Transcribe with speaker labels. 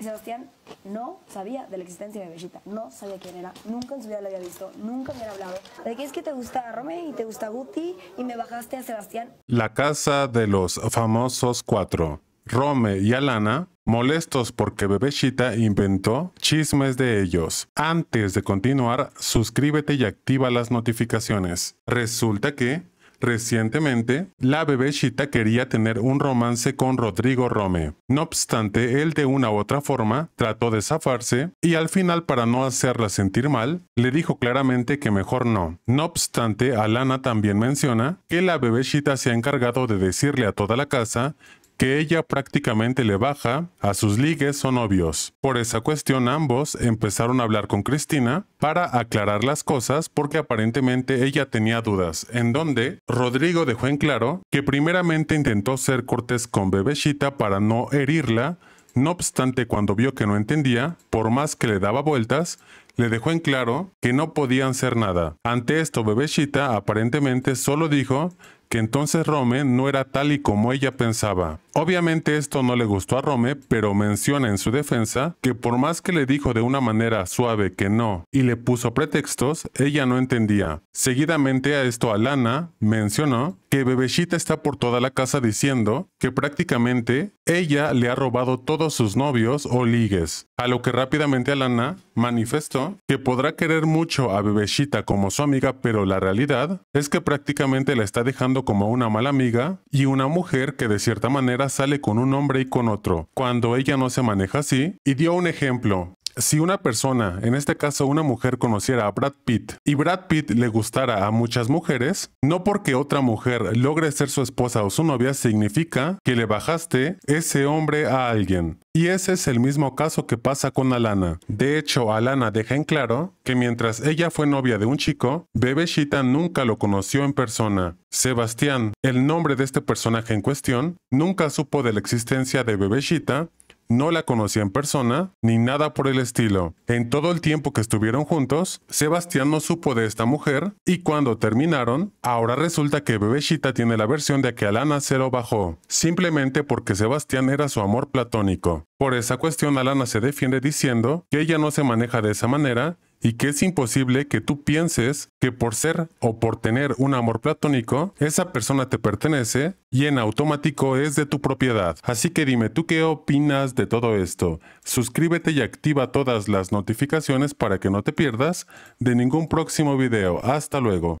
Speaker 1: Sebastián no sabía de la existencia de Bebesita. no sabía quién era, nunca en su vida la había visto, nunca me había hablado. De qué es que te gusta Rome y te gusta Guti y me bajaste a Sebastián. La casa de los famosos cuatro, Rome y Alana, molestos porque Bebesita inventó chismes de ellos. Antes de continuar, suscríbete y activa las notificaciones. Resulta que Recientemente, la bebé quería tener un romance con Rodrigo Rome. No obstante, él de una u otra forma trató de zafarse y al final para no hacerla sentir mal, le dijo claramente que mejor no. No obstante, Alana también menciona que la bebé se ha encargado de decirle a toda la casa que ella prácticamente le baja, a sus ligues o novios. Por esa cuestión ambos empezaron a hablar con Cristina para aclarar las cosas porque aparentemente ella tenía dudas, en donde Rodrigo dejó en claro que primeramente intentó ser cortés con Bebecita para no herirla, no obstante cuando vio que no entendía, por más que le daba vueltas, le dejó en claro que no podían ser nada. Ante esto, Bebecita aparentemente solo dijo que entonces Rome no era tal y como ella pensaba. Obviamente esto no le gustó a Rome, pero menciona en su defensa que por más que le dijo de una manera suave que no y le puso pretextos, ella no entendía. Seguidamente a esto Alana mencionó que Bebeshita está por toda la casa diciendo que prácticamente ella le ha robado todos sus novios o ligues, a lo que rápidamente Alana manifestó que podrá querer mucho a Bebeshita como su amiga, pero la realidad es que prácticamente la está dejando como una mala amiga, y una mujer que de cierta manera sale con un hombre y con otro, cuando ella no se maneja así, y dio un ejemplo. Si una persona, en este caso una mujer, conociera a Brad Pitt y Brad Pitt le gustara a muchas mujeres, no porque otra mujer logre ser su esposa o su novia significa que le bajaste ese hombre a alguien. Y ese es el mismo caso que pasa con Alana. De hecho, Alana deja en claro que mientras ella fue novia de un chico, Bebeshita nunca lo conoció en persona. Sebastián, el nombre de este personaje en cuestión, nunca supo de la existencia de Bebeshita no la conocía en persona, ni nada por el estilo. En todo el tiempo que estuvieron juntos, Sebastián no supo de esta mujer, y cuando terminaron, ahora resulta que Bebeshita tiene la versión de que Alana se lo bajó, simplemente porque Sebastián era su amor platónico. Por esa cuestión, Alana se defiende diciendo que ella no se maneja de esa manera y que es imposible que tú pienses que por ser o por tener un amor platónico, esa persona te pertenece y en automático es de tu propiedad. Así que dime tú qué opinas de todo esto. Suscríbete y activa todas las notificaciones para que no te pierdas de ningún próximo video. Hasta luego.